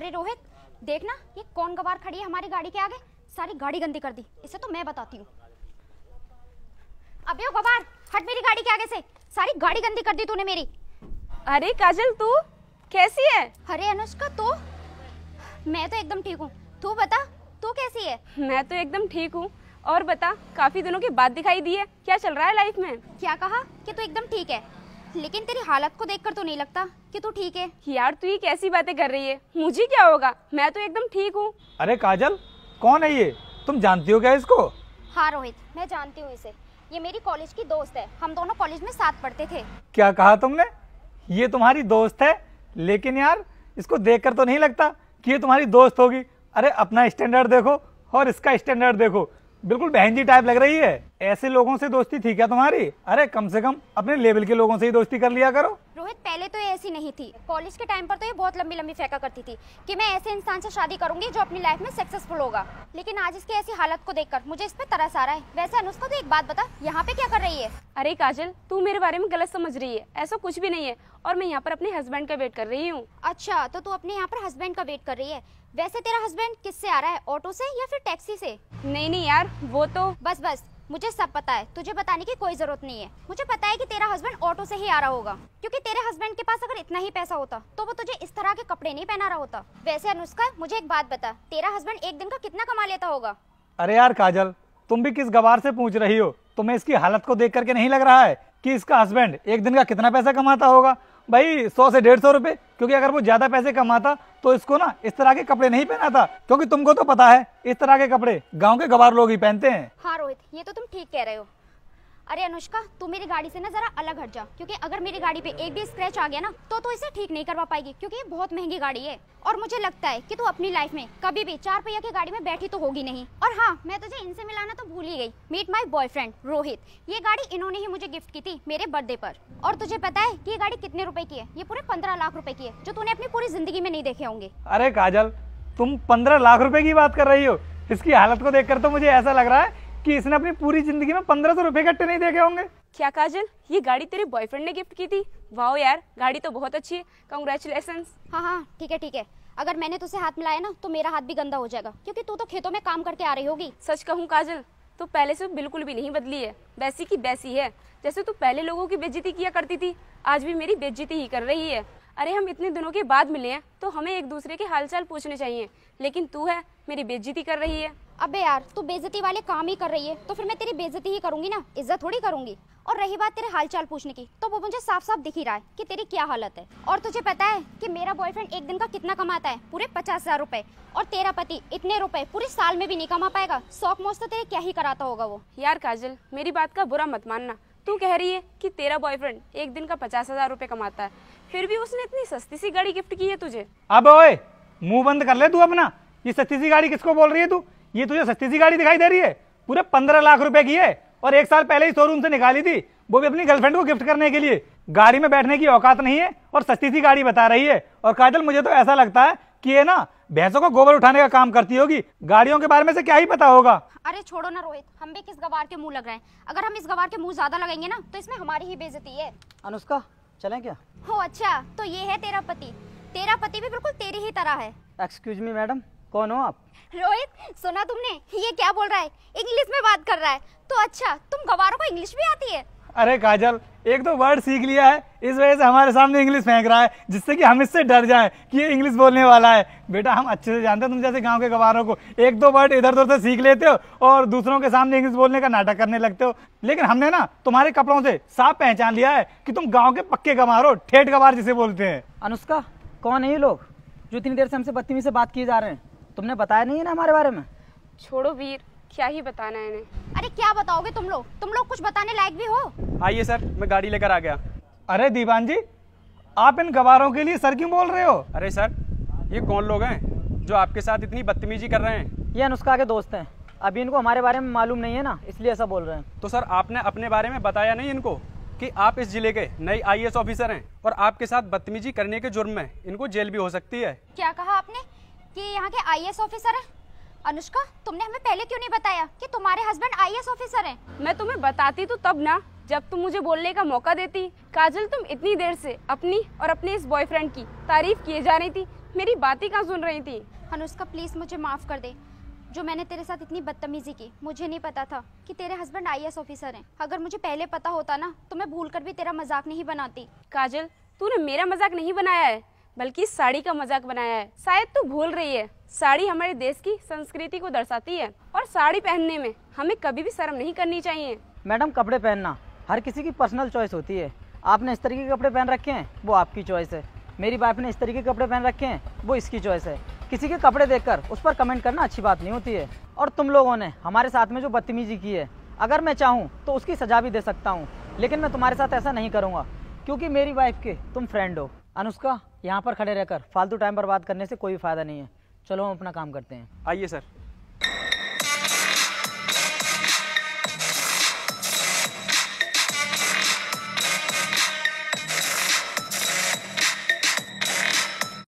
अरे रोहित देखना ये कौन गवार खड़ी है हमारी गाड़ी के आगे सारी गाड़ी गंदी कर दी इसे तो मैं बताती हूँ अबे गवार हट मेरी गाड़ी के आगे से सारी गाड़ी गंदी कर दी तूने मेरी अरे काजल तू कैसी है अरे अनुष्का तू मैं तो एकदम ठीक हूँ तू बता तू कैसी है मैं तो एकदम ठीक हूँ और बता काफी दिनों के बाद दिखाई दी है क्या चल रहा है लाइफ में क्या कहा कि तू एकदम ठीक है लेकिन तेरी हालत को देखकर तो नहीं लगता कि तू ठीक है यार तू ये कैसी बातें कर रही है मुझे क्या होगा मैं तो एकदम ठीक हूँ अरे काजल कौन है ये तुम जानती हो क्या इसको हाँ रोहित मैं जानती हूँ इसे ये मेरी कॉलेज की दोस्त है हम दोनों कॉलेज में साथ पढ़ते थे क्या कहा तुमने ये तुम्हारी दोस्त है लेकिन यार इसको देख तो नहीं लगता की ये तुम्हारी दोस्त होगी अरे अपना स्टैंडर्ड देखो और इसका स्टैंडर्ड देखो बिल्कुल बहन जी टाइप लग रही है ऐसे लोगों से दोस्ती थी क्या तुम्हारी अरे कम से कम अपने लेवल के लोगों से ही दोस्ती कर लिया करो ऐसी नहीं थी कॉलेज के टाइम पर तो ये बहुत लंबी लंबी फेंका करती थी कि मैं ऐसे इंसान से शादी करूंगी जो अपनी लाइफ में सक्सेसफुल होगा लेकिन आज इसकी ऐसी हालत को देखकर मुझे इस पर तरस आ रहा है वैसे अनुष्का तो एक बात बता यहाँ पे क्या कर रही है अरे काजल तू मेरे बारे में गलत समझ रही है ऐसा कुछ भी नहीं है और मैं यहाँ पर अपने हस्बैंड का वेट कर रही हूँ अच्छा तो तू अपने यहाँ पर हस्बैंड का वेट कर रही है वैसे तेरा हस्बैंड किससे आ रहा है ऑटो से या फिर टैक्सी से नहीं नहीं यार वो तो बस बस मुझे सब पता है तुझे बताने की कोई ज़रूरत नहीं है मुझे पता है कि तेरा हस्बैंड ऑटो से ही आ रहा होगा क्योंकि तेरे हस्बैंड के पास अगर इतना ही पैसा होता तो वो तुझे इस तरह के कपड़े नहीं पहना रहा होता वैसे अनुष्का मुझे एक बात बता तेरा हस्बैंड एक दिन का कितना कमा लेता होगा अरे यार काजल तुम भी किस गवार से पूछ रही हो तुम्हें इसकी हालत को देख करके नहीं लग रहा है की इसका हस्बैंड एक दिन का कितना पैसा कमाता होगा भाई सौ से डेढ़ सौ रुपए क्योंकि अगर वो ज़्यादा पैसे कमाता तो इसको ना इस तरह के कपड़े नहीं पहनाता क्योंकि तुमको तो पता है इस तरह के कपड़े गाँव के गवार लोग ही पहनते हैं हाँ रोहित ये तो तुम ठीक कह रहे हो अरे अनुष्का तू मेरी गाड़ी से ना जरा अलग हट जा क्योंकि अगर मेरी गाड़ी पे एक भी स्क्रैच आ गया ना तो तू इसे ठीक नहीं करवा पाएगी क्योंकि ये बहुत महंगी गाड़ी है और मुझे लगता है कि तू अपनी लाइफ में कभी भी चार पहिया की गाड़ी में बैठी तो होगी नहीं और हाँ मैं तुझे इनसे मिलाना तो भूल ही गई मीट माई बॉयफ्रेंड रोहित ये गाड़ी इन्होंने ही मुझे गिफ्ट की थी मेरे बर्थडे पर और तुझे पता है की ये गाड़ी कितने रूपए की है ये पूरे पंद्रह लाख रूपए की है जो तूने अपनी पूरी जिंदगी में नहीं देखे होंगे अरे काजल तुम पंद्रह लाख रूपए की बात कर रही हो इसकी हालत को देख तो मुझे ऐसा लग रहा है कि इसने अपनी पूरी जिंदगी में पंद्रह सौ रूपए इकट्ठे नहीं देखे होंगे क्या काजल ये गाड़ी तेरे बॉयफ्रेंड ने गिफ्ट की थी वाह यार गाड़ी तो बहुत अच्छी है कंग्रेचुलेशन हाँ हाँ ठीक है ठीक है अगर मैंने तुझे हाथ मिलाया ना तो मेरा हाथ भी गंदा हो जाएगा क्योंकि तू तो खेतों में काम करके आ रही होगी सच कहूँ काजल तो पहले से बिल्कुल भी नहीं बदली है वैसी की वैसी है जैसे तू पहले लोगों की बेज्जती किया करती थी आज भी मेरी बेज्जती ही कर रही है अरे हम इतने दिनों के बाद मिले हैं तो हमें एक दूसरे के हालचाल पूछने चाहिए लेकिन तू है मेरी बेज्जती कर रही है अबे यार तू बेजती वाले काम ही कर रही है तो फिर मैं तेरी बेजती ही करूंगी ना इज्जत थोड़ी करूंगी और रही बात तेरे हालचाल पूछने की तो वो मुझे साफ साफ दिख ही रहा है कि तेरी क्या हालत है और तुझे पता है कि मेरा बॉयफ्रेंड एक दिन का कितना कमाता है पूरे पचास हजार रुपए और तेरा पति इतने रुपए पूरे साल में भी नहीं कमा पाएगा शौक मौज तो तेरे क्या ही कराता होगा वो यार काजल मेरी बात का बुरा मत मानना तू कह रही है कि तेरा बॉयफ्रेंड एक दिन का पचास हजार रूपए कमाता है फिर भी उसने इतनी सस्ती सी गाड़ी गिफ्ट की है तुझे अब ओए मुंह बंद कर ले तू अपना ये सस्ती सी गाड़ी किसको बोल रही है तू ये तुझे सस्ती सी गाड़ी दिखाई दे रही है पूरे पंद्रह लाख रुपए की है और एक साल पहले ही शोरूम से निकाली थी वो भी अपनी गर्लफ्रेंड को गिफ्ट करने के लिए गाड़ी में बैठने की औकात नहीं है और सस्ती सी गाड़ी बता रही है और काजल मुझे तो ऐसा लगता है कि ये ना भैंसों को गोबर उठाने का काम करती होगी गाड़ियों के बारे में से क्या ही पता होगा अरे छोड़ो ना रोहित हम भी किस गवार के मुंह लग रहे हैं अगर हम इस गवार के मुंह ज्यादा लगेंगे ना तो इसमें हमारी ही बेजती है अनुष्का चले क्या हो अच्छा तो ये है तेरा पति तेरा पति भी बिल्कुल तेरी ही तरह है एक्सक्यूज मी मैडम कौन हो आप रोहित सुना तुमने ये क्या बोल रहा है इंग्लिश में बात कर रहा है तो अच्छा तुम गवारों को इंग्लिश भी आती है अरे काजल एक तो वर्ड सीख लिया है इस वजह से हमारे सामने इंग्लिश फेंक रहा है जिससे कि हम इससे डर जाए कि ये इंग्लिश बोलने वाला है बेटा हम अच्छे से जानते हैं तुम जैसे गांव के गवारों को एक दो वर्ड इधर उधर से सीख लेते हो और दूसरों के सामने इंग्लिश बोलने का नाटक करने लगते हो लेकिन हमने ना तुम्हारे कपड़ों से साफ पहचान लिया है कि तुम गाँव के पक्के गंवार हो ठेठ गंवार जिसे बोलते हैं अनुष्का कौन है ये लोग जो इतनी देर से हमसे बदतमीजी से बात किए जा रहे हैं तुमने बताया नहीं है ना हमारे बारे में छोड़ो वीर क्या ही बताना है इन्हें अरे क्या बताओगे तुम लोग तुम लोग कुछ बताने लायक भी हो आइए सर मैं गाड़ी लेकर आ गया अरे दीवान जी आप इन गवारों के लिए सर क्यों बोल रहे हो अरे सर ये कौन लोग हैं जो आपके साथ इतनी बदतमीजी कर रहे हैं ये अनुष्का के दोस्त हैं अभी इनको हमारे बारे में मालूम नहीं है ना इसलिए ऐसा बोल रहे हैं तो सर आपने अपने बारे में बताया नहीं इनको कि आप इस जिले के नए आईएएस ऑफिसर हैं और आपके साथ बदतमीजी करने के जुर्म में इनको जेल भी हो सकती है क्या कहा आपने ये यहाँ के आई ऑफिसर है अनुष्का तुमने हमें पहले क्यों नहीं बताया कि तुम्हारे हस्बैंड आई ऑफिसर हैं मैं तुम्हें बताती तो तब ना जब तुम मुझे बोलने का मौका देती काजल तुम इतनी देर से अपनी और अपने इस बॉयफ्रेंड की तारीफ किए जा रही थी मेरी बात ही कहाँ सुन रही थी अनुष्का प्लीज मुझे माफ कर दे जो मैंने तेरे साथ इतनी बदतमीजी की मुझे नहीं पता था कि तेरे हस्बैंड आई ऑफिसर हैं अगर मुझे पहले पता होता ना तो मैं भूल कर भी तेरा मजाक नहीं बनाती काजल तूने मेरा मजाक नहीं बनाया है बल्कि साड़ी का मजाक बनाया है शायद तू भूल रही है साड़ी हमारे देश की संस्कृति को दर्शाती है और साड़ी पहनने में हमें कभी भी शर्म नहीं करनी चाहिए मैडम कपड़े पहनना हर किसी की पर्सनल चॉइस होती है आपने इस तरीके के कपड़े पहन रखे हैं वो आपकी चॉइस है मेरी वाइफ ने इस तरीके के कपड़े पहन रखे हैं वो इसकी चॉइस है किसी के कपड़े देखकर उस पर कमेंट करना अच्छी बात नहीं होती है और तुम लोगों ने हमारे साथ में जो बदतमीजी की है अगर मैं चाहूँ तो उसकी सजा भी दे सकता हूँ लेकिन मैं तुम्हारे साथ ऐसा नहीं करूँगा क्योंकि मेरी वाइफ के तुम फ्रेंड हो अनुष्का यहाँ पर खड़े रहकर फालतू टाइम बर्बाद करने से कोई फ़ायदा नहीं है चलो हम अपना काम करते हैं आइए सर